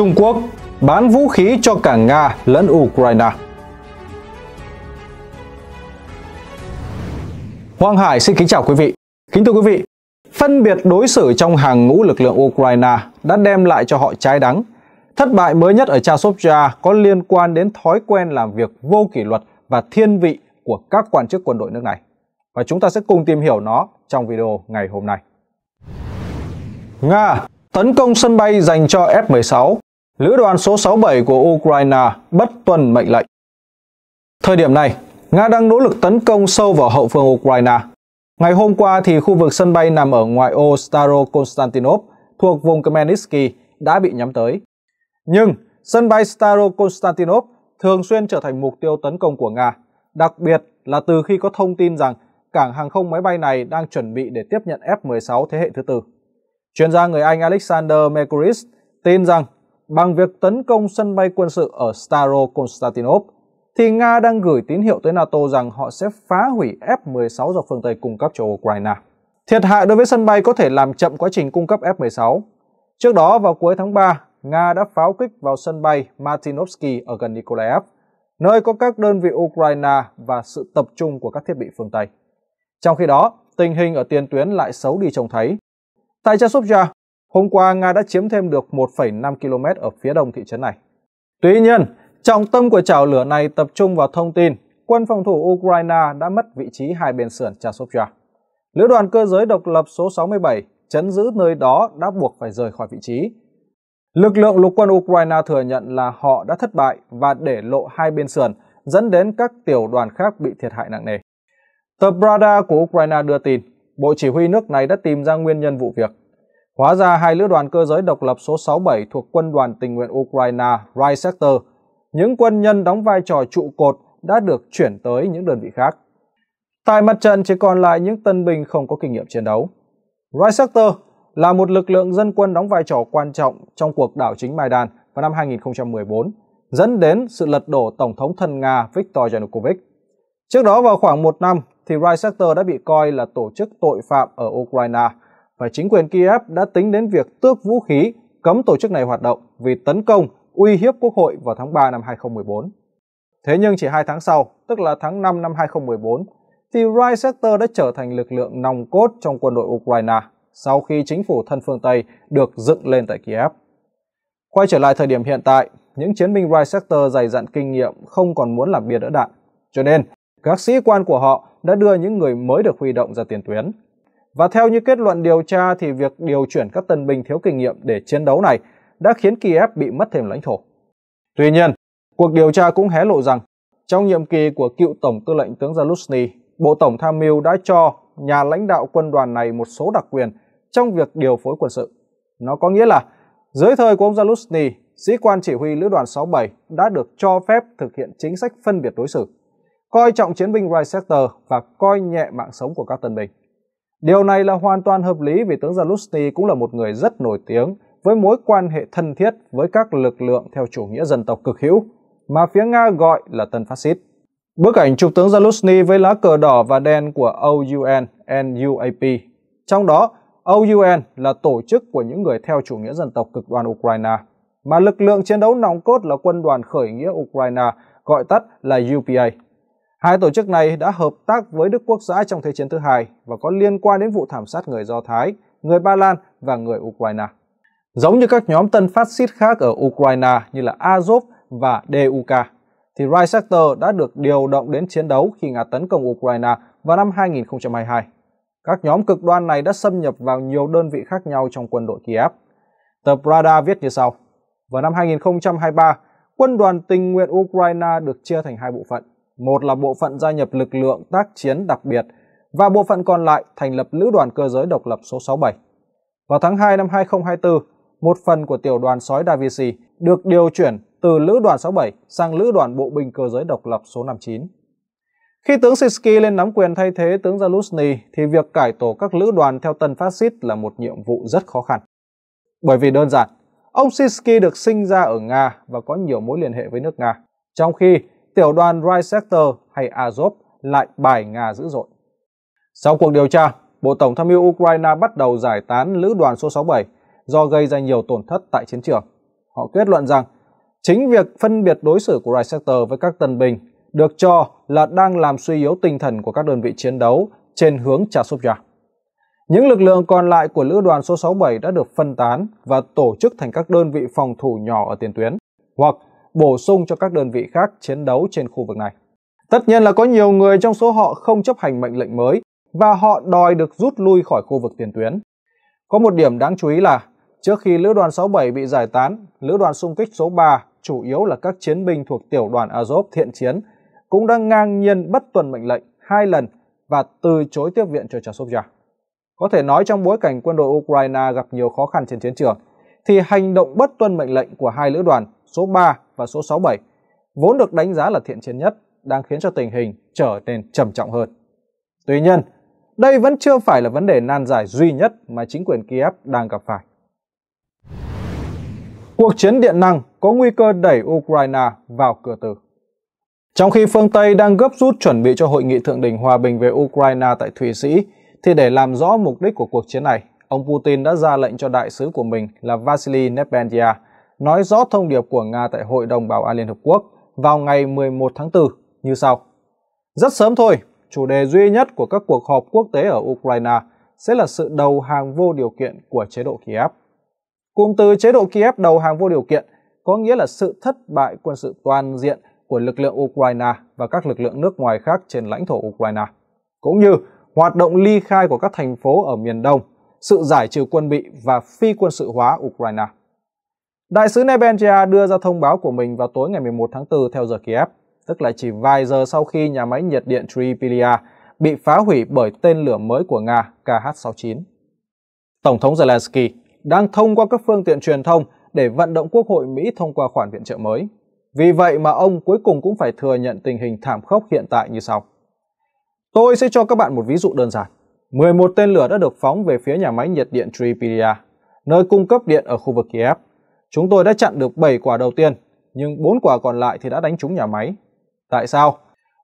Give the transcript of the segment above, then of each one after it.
Trung Quốc bán vũ khí cho cả Nga lẫn Ukraine. Hoàng Hải xin kính chào quý vị. Kính thưa quý vị, phân biệt đối xử trong hàng ngũ lực lượng Ukraine đã đem lại cho họ trái đắng. Thất bại mới nhất ở Chasovia có liên quan đến thói quen làm việc vô kỷ luật và thiên vị của các quan chức quân đội nước này. Và chúng ta sẽ cùng tìm hiểu nó trong video ngày hôm nay. Nga tấn công sân bay dành cho F-16 Lữ đoàn số 67 của Ukraine bất tuân mệnh lệnh. Thời điểm này, Nga đang nỗ lực tấn công sâu vào hậu phương Ukraine. Ngày hôm qua thì khu vực sân bay nằm ở ngoại ô Staro thuộc vùng Khmelnytsky đã bị nhắm tới. Nhưng sân bay Staro Konstantinov thường xuyên trở thành mục tiêu tấn công của Nga, đặc biệt là từ khi có thông tin rằng cảng hàng không máy bay này đang chuẩn bị để tiếp nhận F-16 thế hệ thứ tư. Chuyên gia người Anh Alexander Mercuris tin rằng bằng việc tấn công sân bay quân sự ở Starokonstantinov, thì Nga đang gửi tín hiệu tới NATO rằng họ sẽ phá hủy F-16 do phương Tây cung cấp cho Ukraine. Thiệt hại đối với sân bay có thể làm chậm quá trình cung cấp F-16. Trước đó vào cuối tháng 3, Nga đã pháo kích vào sân bay Martinovsky ở gần Nikolaev, nơi có các đơn vị Ukraine và sự tập trung của các thiết bị phương Tây. Trong khi đó, tình hình ở tiền tuyến lại xấu đi trông thấy. Tại Chasovia, Hôm qua, Nga đã chiếm thêm được 1,5 km ở phía đông thị trấn này. Tuy nhiên, trọng tâm của chảo lửa này tập trung vào thông tin quân phòng thủ Ukraine đã mất vị trí hai bên sườn Chasovia. Lữ đoàn cơ giới độc lập số 67 chấn giữ nơi đó đã buộc phải rời khỏi vị trí. Lực lượng lục quân Ukraine thừa nhận là họ đã thất bại và để lộ hai bên sườn, dẫn đến các tiểu đoàn khác bị thiệt hại nặng nề. Tập Brada của Ukraine đưa tin, Bộ Chỉ huy nước này đã tìm ra nguyên nhân vụ việc. Hóa ra hai lữ đoàn cơ giới độc lập số 67 thuộc quân đoàn tình nguyện Ukraine Right Sector, những quân nhân đóng vai trò trụ cột đã được chuyển tới những đơn vị khác. Tại mặt trận chỉ còn lại những tân binh không có kinh nghiệm chiến đấu. Right Sector là một lực lượng dân quân đóng vai trò quan trọng trong cuộc đảo chính Maidan vào năm 2014, dẫn đến sự lật đổ Tổng thống thân Nga Viktor Yanukovych. Trước đó vào khoảng một năm thì Right Sector đã bị coi là tổ chức tội phạm ở Ukraine – và chính quyền Kiev đã tính đến việc tước vũ khí cấm tổ chức này hoạt động vì tấn công uy hiếp quốc hội vào tháng 3 năm 2014. Thế nhưng chỉ 2 tháng sau, tức là tháng 5 năm 2014, thì Right Sector đã trở thành lực lượng nòng cốt trong quân đội Ukraine sau khi chính phủ thân phương Tây được dựng lên tại Kiev. Quay trở lại thời điểm hiện tại, những chiến binh Right Sector dày dặn kinh nghiệm không còn muốn làm bia đỡ đạn. Cho nên, các sĩ quan của họ đã đưa những người mới được huy động ra tiền tuyến. Và theo như kết luận điều tra thì việc điều chuyển các tân binh thiếu kinh nghiệm để chiến đấu này đã khiến Kiev bị mất thêm lãnh thổ. Tuy nhiên, cuộc điều tra cũng hé lộ rằng trong nhiệm kỳ của cựu Tổng tư lệnh tướng Zaluzny, Bộ Tổng tham mưu đã cho nhà lãnh đạo quân đoàn này một số đặc quyền trong việc điều phối quân sự. Nó có nghĩa là dưới thời của ông Zaluzny, sĩ quan chỉ huy lữ đoàn 67 đã được cho phép thực hiện chính sách phân biệt đối xử, coi trọng chiến binh Right và coi nhẹ mạng sống của các tân binh. Điều này là hoàn toàn hợp lý vì tướng Zaluzny cũng là một người rất nổi tiếng với mối quan hệ thân thiết với các lực lượng theo chủ nghĩa dân tộc cực hữu mà phía Nga gọi là tân phát xít. Bức ảnh chụp tướng Zaluzny với lá cờ đỏ và đen của OUN, NUAP. Trong đó, OUN là tổ chức của những người theo chủ nghĩa dân tộc cực đoan Ukraine, mà lực lượng chiến đấu nòng cốt là quân đoàn khởi nghĩa Ukraine, gọi tắt là UPA. Hai tổ chức này đã hợp tác với Đức Quốc xã trong Thế chiến thứ hai và có liên quan đến vụ thảm sát người Do Thái, người Ba Lan và người Ukraine. Giống như các nhóm tân phát xít khác ở Ukraine như là Azov và DUK, thì Right Sector đã được điều động đến chiến đấu khi Nga tấn công Ukraine vào năm 2022. Các nhóm cực đoan này đã xâm nhập vào nhiều đơn vị khác nhau trong quân đội Kiev. Tờ Prada viết như sau. Vào năm 2023, quân đoàn tình nguyện Ukraine được chia thành hai bộ phận một là bộ phận gia nhập lực lượng tác chiến đặc biệt và bộ phận còn lại thành lập lữ đoàn cơ giới độc lập số 67. Vào tháng 2 năm 2024, một phần của tiểu đoàn sói Davisi được điều chuyển từ lữ đoàn 67 sang lữ đoàn bộ binh cơ giới độc lập số 59. Khi tướng Sisky lên nắm quyền thay thế tướng Zaluzny thì việc cải tổ các lữ đoàn theo tân phát xít là một nhiệm vụ rất khó khăn. Bởi vì đơn giản, ông Sisky được sinh ra ở Nga và có nhiều mối liên hệ với nước Nga, trong khi tiểu đoàn Rysector hay Azov lại bài Nga dữ dội. Sau cuộc điều tra, Bộ Tổng tham mưu Ukraine bắt đầu giải tán lữ đoàn số 67 do gây ra nhiều tổn thất tại chiến trường. Họ kết luận rằng chính việc phân biệt đối xử của Rysector với các tân binh được cho là đang làm suy yếu tinh thần của các đơn vị chiến đấu trên hướng Chasovia. Những lực lượng còn lại của lữ đoàn số 67 đã được phân tán và tổ chức thành các đơn vị phòng thủ nhỏ ở tiền tuyến hoặc bổ sung cho các đơn vị khác chiến đấu trên khu vực này. Tất nhiên là có nhiều người trong số họ không chấp hành mệnh lệnh mới và họ đòi được rút lui khỏi khu vực tiền tuyến. Có một điểm đáng chú ý là trước khi lữ đoàn 67 bị giải tán, lữ đoàn xung kích số 3 chủ yếu là các chiến binh thuộc tiểu đoàn Azov thiện chiến cũng đã ngang nhiên bất tuân mệnh lệnh hai lần và từ chối tiếp viện cho Chasovia. Có thể nói trong bối cảnh quân đội Ukraine gặp nhiều khó khăn trên chiến trường, thì hành động bất tuân mệnh lệnh của hai lữ đoàn số 3 và số 67 vốn được đánh giá là thiện chiến nhất đang khiến cho tình hình trở nên trầm trọng hơn. Tuy nhiên, đây vẫn chưa phải là vấn đề nan giải duy nhất mà chính quyền Kiev đang gặp phải. Cuộc chiến điện năng có nguy cơ đẩy Ukraine vào cửa tử. Trong khi phương Tây đang gấp rút chuẩn bị cho hội nghị thượng đỉnh hòa bình về Ukraine tại Thụy Sĩ, thì để làm rõ mục đích của cuộc chiến này, ông Putin đã ra lệnh cho đại sứ của mình là Vasily Nebendia nói rõ thông điệp của Nga tại Hội đồng Bảo an Liên Hợp Quốc vào ngày 11 tháng 4 như sau. Rất sớm thôi, chủ đề duy nhất của các cuộc họp quốc tế ở Ukraine sẽ là sự đầu hàng vô điều kiện của chế độ Kiev. Cùng từ chế độ Kiev đầu hàng vô điều kiện có nghĩa là sự thất bại quân sự toàn diện của lực lượng Ukraine và các lực lượng nước ngoài khác trên lãnh thổ Ukraine, cũng như hoạt động ly khai của các thành phố ở miền Đông, sự giải trừ quân bị và phi quân sự hóa Ukraine. Đại sứ Nebensia đưa ra thông báo của mình vào tối ngày 11 tháng 4 theo giờ Kiev, tức là chỉ vài giờ sau khi nhà máy nhiệt điện Tripilia bị phá hủy bởi tên lửa mới của Nga KH-69. Tổng thống Zelensky đang thông qua các phương tiện truyền thông để vận động Quốc hội Mỹ thông qua khoản viện trợ mới. Vì vậy mà ông cuối cùng cũng phải thừa nhận tình hình thảm khốc hiện tại như sau. Tôi sẽ cho các bạn một ví dụ đơn giản. 11 tên lửa đã được phóng về phía nhà máy nhiệt điện Tripilia, nơi cung cấp điện ở khu vực Kiev Chúng tôi đã chặn được 7 quả đầu tiên, nhưng 4 quả còn lại thì đã đánh trúng nhà máy. Tại sao?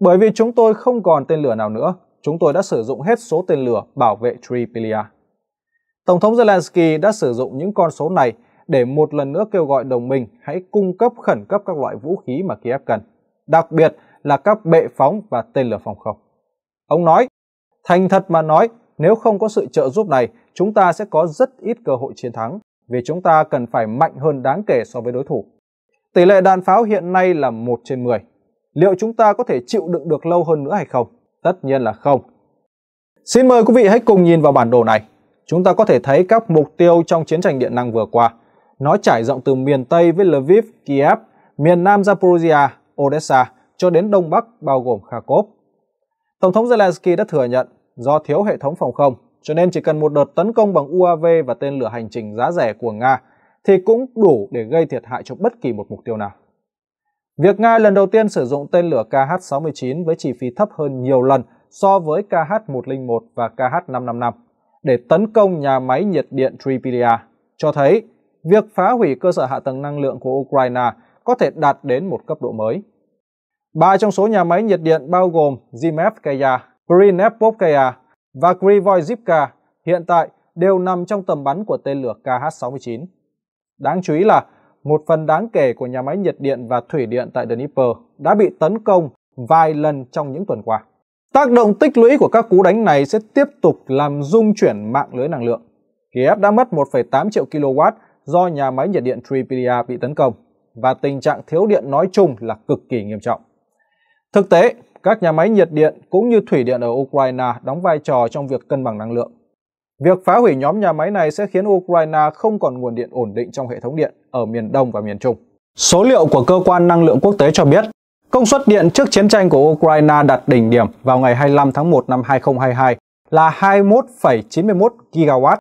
Bởi vì chúng tôi không còn tên lửa nào nữa, chúng tôi đã sử dụng hết số tên lửa bảo vệ Tripolia. Tổng thống Zelensky đã sử dụng những con số này để một lần nữa kêu gọi đồng minh hãy cung cấp khẩn cấp các loại vũ khí mà Kiev cần, đặc biệt là các bệ phóng và tên lửa phòng không. Ông nói, thành thật mà nói, nếu không có sự trợ giúp này, chúng ta sẽ có rất ít cơ hội chiến thắng vì chúng ta cần phải mạnh hơn đáng kể so với đối thủ. Tỷ lệ đạn pháo hiện nay là 1 trên 10. Liệu chúng ta có thể chịu đựng được lâu hơn nữa hay không? Tất nhiên là không. Xin mời quý vị hãy cùng nhìn vào bản đồ này. Chúng ta có thể thấy các mục tiêu trong chiến tranh điện năng vừa qua. Nó trải rộng từ miền Tây với Lviv, Kiev, miền Nam Zaporizhia, Odessa cho đến Đông Bắc bao gồm Kharkov. Tổng thống Zelensky đã thừa nhận do thiếu hệ thống phòng không cho nên chỉ cần một đợt tấn công bằng UAV và tên lửa hành trình giá rẻ của Nga thì cũng đủ để gây thiệt hại cho bất kỳ một mục tiêu nào. Việc Nga lần đầu tiên sử dụng tên lửa KH-69 với chi phí thấp hơn nhiều lần so với KH-101 và KH-555 để tấn công nhà máy nhiệt điện Tripilia cho thấy việc phá hủy cơ sở hạ tầng năng lượng của Ukraine có thể đạt đến một cấp độ mới. Ba trong số nhà máy nhiệt điện bao gồm Zimev Kaya, Prinepovkaya và Krivoyzhivka hiện tại đều nằm trong tầm bắn của tên lửa KH-69. Đáng chú ý là một phần đáng kể của nhà máy nhiệt điện và thủy điện tại Dnipro đã bị tấn công vài lần trong những tuần qua. Tác động tích lũy của các cú đánh này sẽ tiếp tục làm rung chuyển mạng lưới năng lượng. Kiev đã mất 1,8 triệu kW do nhà máy nhiệt điện Tripedia bị tấn công và tình trạng thiếu điện nói chung là cực kỳ nghiêm trọng. Thực tế, các nhà máy nhiệt điện cũng như thủy điện ở Ukraine đóng vai trò trong việc cân bằng năng lượng. Việc phá hủy nhóm nhà máy này sẽ khiến Ukraine không còn nguồn điện ổn định trong hệ thống điện ở miền Đông và miền Trung. Số liệu của cơ quan năng lượng quốc tế cho biết, công suất điện trước chiến tranh của Ukraine đạt đỉnh điểm vào ngày 25 tháng 1 năm 2022 là 21,91 GW.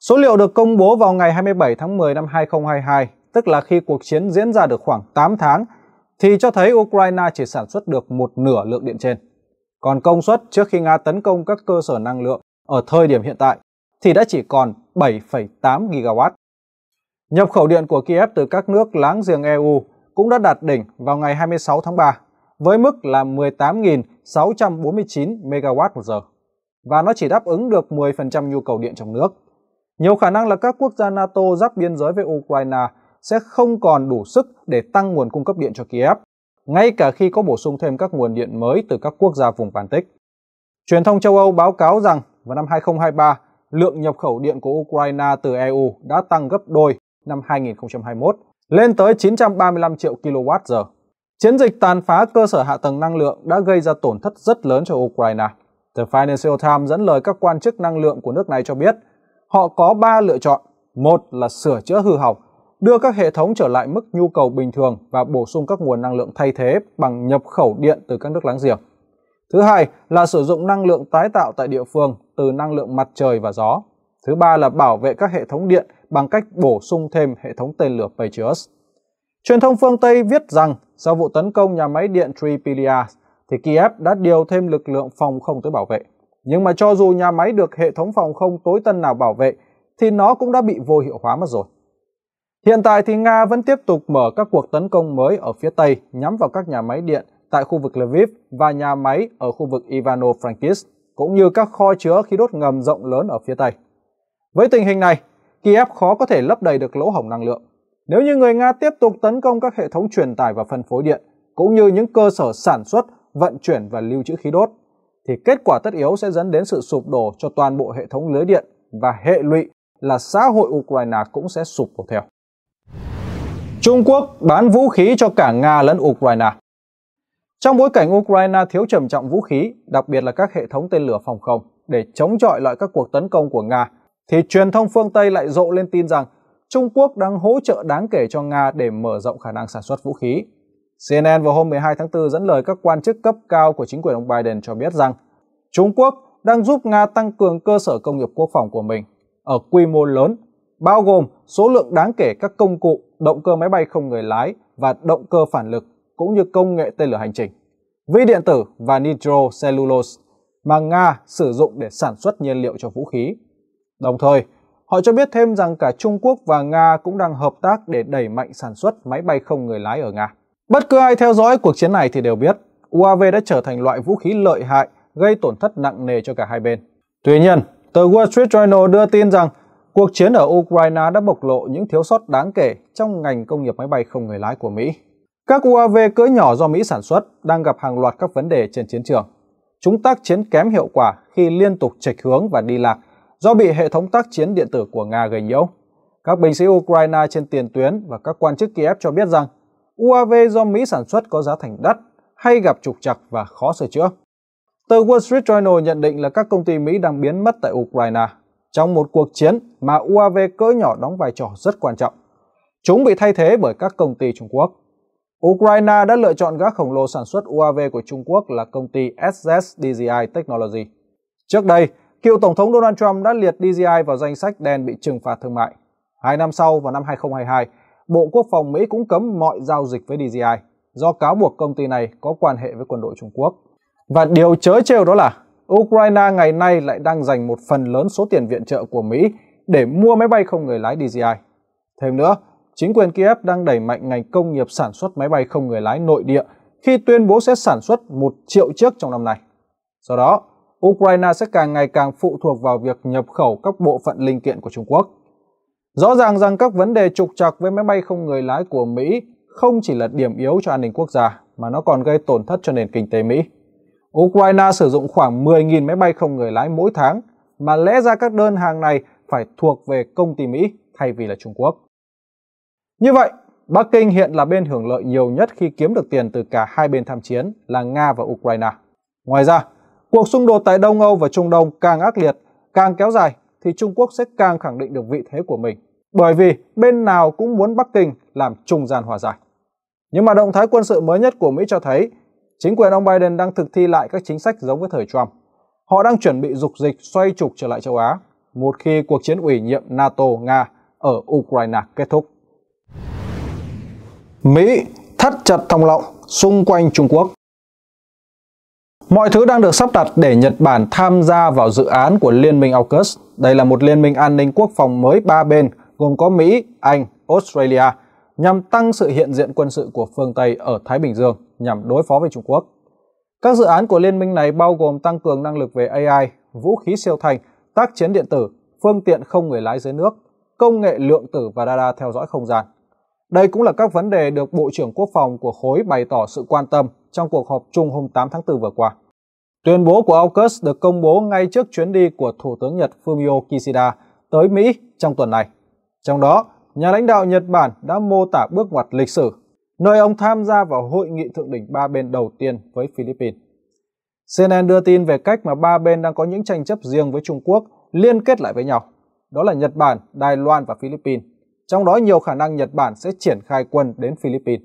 Số liệu được công bố vào ngày 27 tháng 10 năm 2022, tức là khi cuộc chiến diễn ra được khoảng 8 tháng thì cho thấy Ukraine chỉ sản xuất được một nửa lượng điện trên. Còn công suất trước khi Nga tấn công các cơ sở năng lượng ở thời điểm hiện tại thì đã chỉ còn 7,8 gigawatt. Nhập khẩu điện của Kiev từ các nước láng giềng EU cũng đã đạt đỉnh vào ngày 26 tháng 3 với mức là 18.649 megawatt một giờ và nó chỉ đáp ứng được 10% nhu cầu điện trong nước. Nhiều khả năng là các quốc gia NATO giáp biên giới với Ukraine sẽ không còn đủ sức để tăng nguồn cung cấp điện cho Kiev, ngay cả khi có bổ sung thêm các nguồn điện mới từ các quốc gia vùng Baltic. Truyền thông châu Âu báo cáo rằng vào năm 2023, lượng nhập khẩu điện của Ukraine từ EU đã tăng gấp đôi năm 2021, lên tới 935 triệu kWh. Chiến dịch tàn phá cơ sở hạ tầng năng lượng đã gây ra tổn thất rất lớn cho Ukraine. The Financial Times dẫn lời các quan chức năng lượng của nước này cho biết, họ có 3 lựa chọn. Một là sửa chữa hư hỏng đưa các hệ thống trở lại mức nhu cầu bình thường và bổ sung các nguồn năng lượng thay thế bằng nhập khẩu điện từ các nước láng giềng. Thứ hai là sử dụng năng lượng tái tạo tại địa phương từ năng lượng mặt trời và gió. Thứ ba là bảo vệ các hệ thống điện bằng cách bổ sung thêm hệ thống tên lửa Patriot. Truyền thông phương Tây viết rằng sau vụ tấn công nhà máy điện Tripilia thì Kiev đã điều thêm lực lượng phòng không tới bảo vệ. Nhưng mà cho dù nhà máy được hệ thống phòng không tối tân nào bảo vệ thì nó cũng đã bị vô hiệu hóa mất rồi. Hiện tại thì Nga vẫn tiếp tục mở các cuộc tấn công mới ở phía Tây nhắm vào các nhà máy điện tại khu vực Lviv và nhà máy ở khu vực Ivano-Frankivsk, cũng như các kho chứa khí đốt ngầm rộng lớn ở phía Tây. Với tình hình này, Kiev khó có thể lấp đầy được lỗ hổng năng lượng. Nếu như người Nga tiếp tục tấn công các hệ thống truyền tải và phân phối điện, cũng như những cơ sở sản xuất, vận chuyển và lưu trữ khí đốt, thì kết quả tất yếu sẽ dẫn đến sự sụp đổ cho toàn bộ hệ thống lưới điện và hệ lụy là xã hội Ukraine cũng sẽ sụp đổ theo. Trung Quốc bán vũ khí cho cả Nga lẫn Ukraine. Trong bối cảnh Ukraine thiếu trầm trọng vũ khí, đặc biệt là các hệ thống tên lửa phòng không, để chống chọi lại các cuộc tấn công của Nga, thì truyền thông phương Tây lại rộ lên tin rằng Trung Quốc đang hỗ trợ đáng kể cho Nga để mở rộng khả năng sản xuất vũ khí. CNN vào hôm 12 tháng 4 dẫn lời các quan chức cấp cao của chính quyền ông Biden cho biết rằng Trung Quốc đang giúp Nga tăng cường cơ sở công nghiệp quốc phòng của mình ở quy mô lớn, bao gồm số lượng đáng kể các công cụ động cơ máy bay không người lái và động cơ phản lực cũng như công nghệ tên lửa hành trình, vi điện tử và nitrocellulose mà Nga sử dụng để sản xuất nhiên liệu cho vũ khí. Đồng thời, họ cho biết thêm rằng cả Trung Quốc và Nga cũng đang hợp tác để đẩy mạnh sản xuất máy bay không người lái ở Nga. Bất cứ ai theo dõi cuộc chiến này thì đều biết UAV đã trở thành loại vũ khí lợi hại gây tổn thất nặng nề cho cả hai bên. Tuy nhiên, tờ Wall Street Journal đưa tin rằng Cuộc chiến ở Ukraine đã bộc lộ những thiếu sót đáng kể trong ngành công nghiệp máy bay không người lái của Mỹ. Các UAV cỡ nhỏ do Mỹ sản xuất đang gặp hàng loạt các vấn đề trên chiến trường. Chúng tác chiến kém hiệu quả khi liên tục chệch hướng và đi lạc do bị hệ thống tác chiến điện tử của Nga gây nhiễu. Các binh sĩ Ukraine trên tiền tuyến và các quan chức Kiev cho biết rằng UAV do Mỹ sản xuất có giá thành đắt hay gặp trục trặc và khó sửa chữa. Tờ Wall Street Journal nhận định là các công ty Mỹ đang biến mất tại Ukraine trong một cuộc chiến mà UAV cỡ nhỏ đóng vai trò rất quan trọng. Chúng bị thay thế bởi các công ty Trung Quốc. Ukraine đã lựa chọn gác khổng lồ sản xuất UAV của Trung Quốc là công ty SZDGI Technology. Trước đây, cựu Tổng thống Donald Trump đã liệt DJI vào danh sách đen bị trừng phạt thương mại. Hai năm sau, vào năm 2022, Bộ Quốc phòng Mỹ cũng cấm mọi giao dịch với DJI do cáo buộc công ty này có quan hệ với quân đội Trung Quốc. Và điều chớ trêu đó là Ukraine ngày nay lại đang dành một phần lớn số tiền viện trợ của Mỹ để mua máy bay không người lái DJI. Thêm nữa, chính quyền Kiev đang đẩy mạnh ngành công nghiệp sản xuất máy bay không người lái nội địa khi tuyên bố sẽ sản xuất 1 triệu chiếc trong năm nay. Do đó, Ukraine sẽ càng ngày càng phụ thuộc vào việc nhập khẩu các bộ phận linh kiện của Trung Quốc. Rõ ràng rằng các vấn đề trục trặc với máy bay không người lái của Mỹ không chỉ là điểm yếu cho an ninh quốc gia mà nó còn gây tổn thất cho nền kinh tế Mỹ. Ukraine sử dụng khoảng 10.000 máy bay không người lái mỗi tháng, mà lẽ ra các đơn hàng này phải thuộc về công ty Mỹ thay vì là Trung Quốc. Như vậy, Bắc Kinh hiện là bên hưởng lợi nhiều nhất khi kiếm được tiền từ cả hai bên tham chiến là Nga và Ukraine. Ngoài ra, cuộc xung đột tại Đông Âu và Trung Đông càng ác liệt, càng kéo dài thì Trung Quốc sẽ càng khẳng định được vị thế của mình, bởi vì bên nào cũng muốn Bắc Kinh làm trung gian hòa giải. Nhưng mà động thái quân sự mới nhất của Mỹ cho thấy Chính quyền ông Biden đang thực thi lại các chính sách giống với thời Trump. Họ đang chuẩn bị dục dịch xoay trục trở lại châu Á một khi cuộc chiến ủy nhiệm NATO-Nga ở Ukraine kết thúc. Mỹ thắt chặt thòng lọng xung quanh Trung Quốc Mọi thứ đang được sắp đặt để Nhật Bản tham gia vào dự án của Liên minh AUKUS. Đây là một liên minh an ninh quốc phòng mới ba bên, gồm có Mỹ, Anh, Australia – nhằm tăng sự hiện diện quân sự của phương Tây ở Thái Bình Dương nhằm đối phó với Trung Quốc. Các dự án của liên minh này bao gồm tăng cường năng lực về AI, vũ khí siêu thanh, tác chiến điện tử, phương tiện không người lái dưới nước, công nghệ lượng tử và radar theo dõi không gian. Đây cũng là các vấn đề được Bộ trưởng Quốc phòng của khối bày tỏ sự quan tâm trong cuộc họp chung hôm 8 tháng 4 vừa qua. Tuyên bố của AUKUS được công bố ngay trước chuyến đi của Thủ tướng Nhật Fumio Kishida tới Mỹ trong tuần này. Trong đó, nhà lãnh đạo Nhật Bản đã mô tả bước ngoặt lịch sử, nơi ông tham gia vào hội nghị thượng đỉnh ba bên đầu tiên với Philippines. CNN đưa tin về cách mà ba bên đang có những tranh chấp riêng với Trung Quốc liên kết lại với nhau, đó là Nhật Bản, Đài Loan và Philippines. Trong đó nhiều khả năng Nhật Bản sẽ triển khai quân đến Philippines.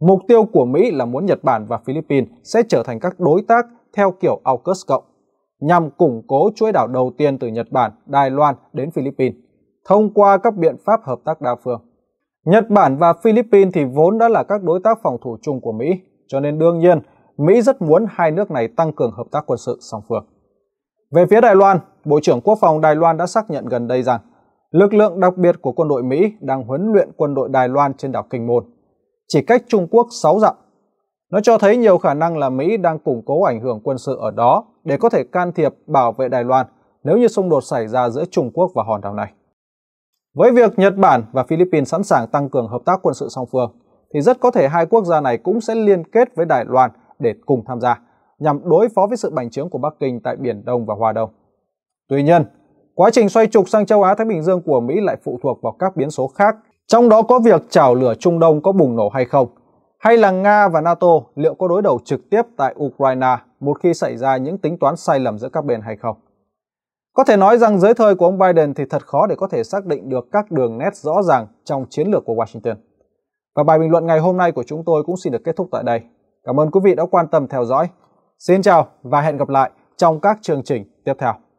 Mục tiêu của Mỹ là muốn Nhật Bản và Philippines sẽ trở thành các đối tác theo kiểu AUKUS cộng, nhằm củng cố chuỗi đảo đầu tiên từ Nhật Bản, Đài Loan đến Philippines thông qua các biện pháp hợp tác đa phương. Nhật Bản và Philippines thì vốn đã là các đối tác phòng thủ chung của Mỹ, cho nên đương nhiên Mỹ rất muốn hai nước này tăng cường hợp tác quân sự song phương. Về phía Đài Loan, Bộ trưởng Quốc phòng Đài Loan đã xác nhận gần đây rằng lực lượng đặc biệt của quân đội Mỹ đang huấn luyện quân đội Đài Loan trên đảo Kinh Môn, chỉ cách Trung Quốc 6 dặm. Nó cho thấy nhiều khả năng là Mỹ đang củng cố ảnh hưởng quân sự ở đó để có thể can thiệp bảo vệ Đài Loan nếu như xung đột xảy ra giữa Trung Quốc và hòn đảo này. Với việc Nhật Bản và Philippines sẵn sàng tăng cường hợp tác quân sự song phương, thì rất có thể hai quốc gia này cũng sẽ liên kết với Đài Loan để cùng tham gia, nhằm đối phó với sự bành trướng của Bắc Kinh tại Biển Đông và Hoa Đông. Tuy nhiên, quá trình xoay trục sang châu Á-Thái Bình Dương của Mỹ lại phụ thuộc vào các biến số khác, trong đó có việc chảo lửa Trung Đông có bùng nổ hay không, hay là Nga và NATO liệu có đối đầu trực tiếp tại Ukraine một khi xảy ra những tính toán sai lầm giữa các bên hay không. Có thể nói rằng dưới thời của ông Biden thì thật khó để có thể xác định được các đường nét rõ ràng trong chiến lược của Washington. Và bài bình luận ngày hôm nay của chúng tôi cũng xin được kết thúc tại đây. Cảm ơn quý vị đã quan tâm theo dõi. Xin chào và hẹn gặp lại trong các chương trình tiếp theo.